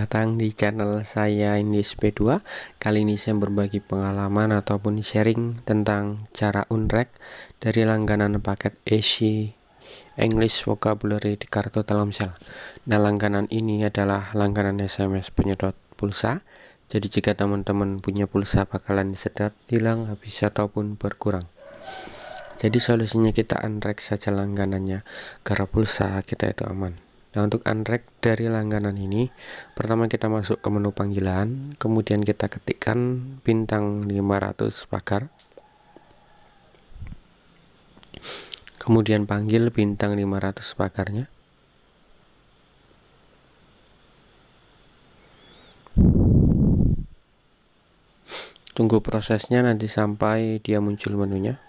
datang di channel saya Indis P2 Kali ini saya berbagi pengalaman ataupun sharing tentang cara unrek dari langganan paket AC English Vocabulary di kartu Telkomsel Nah langganan ini adalah langganan SMS penyedot pulsa Jadi jika teman-teman punya pulsa bakalan disedot, hilang, habis ataupun berkurang jadi solusinya kita unrek saja langganannya karena pulsa kita itu aman Nah untuk unrack dari langganan ini Pertama kita masuk ke menu panggilan Kemudian kita ketikkan bintang 500 pagar Kemudian panggil bintang 500 pagarnya Tunggu prosesnya nanti sampai dia muncul menunya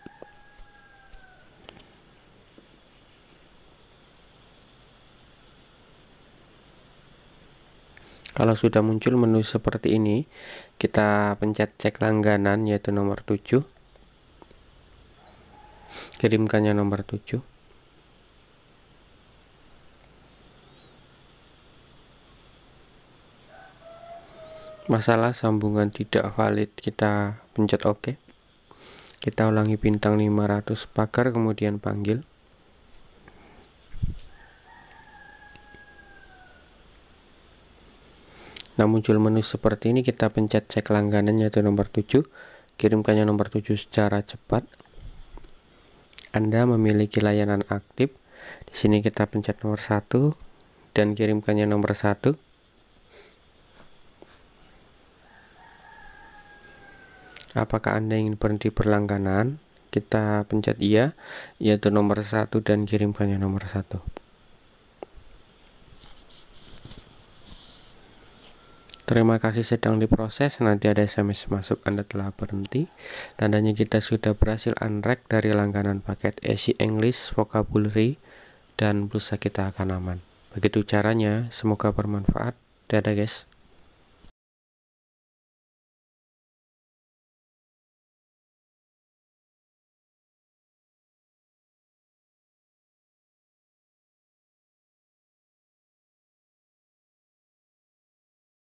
kalau sudah muncul menu seperti ini kita pencet cek langganan yaitu nomor 7 kirimkannya nomor 7 masalah sambungan tidak valid kita pencet ok kita ulangi bintang 500 pagar kemudian panggil Nah muncul menu seperti ini kita pencet cek langganan yaitu nomor 7 Kirimkannya nomor 7 secara cepat Anda memiliki layanan aktif Di sini kita pencet nomor 1 Dan kirimkannya nomor 1 Apakah Anda ingin berhenti berlangganan? Kita pencet iya Yaitu nomor satu dan kirimkannya nomor satu Terima kasih sedang diproses, nanti ada SMS masuk Anda telah berhenti. Tandanya kita sudah berhasil unrack dari langganan paket ESI English, Vocabulary, dan pulsa kita akan aman. Begitu caranya, semoga bermanfaat. Dadah guys.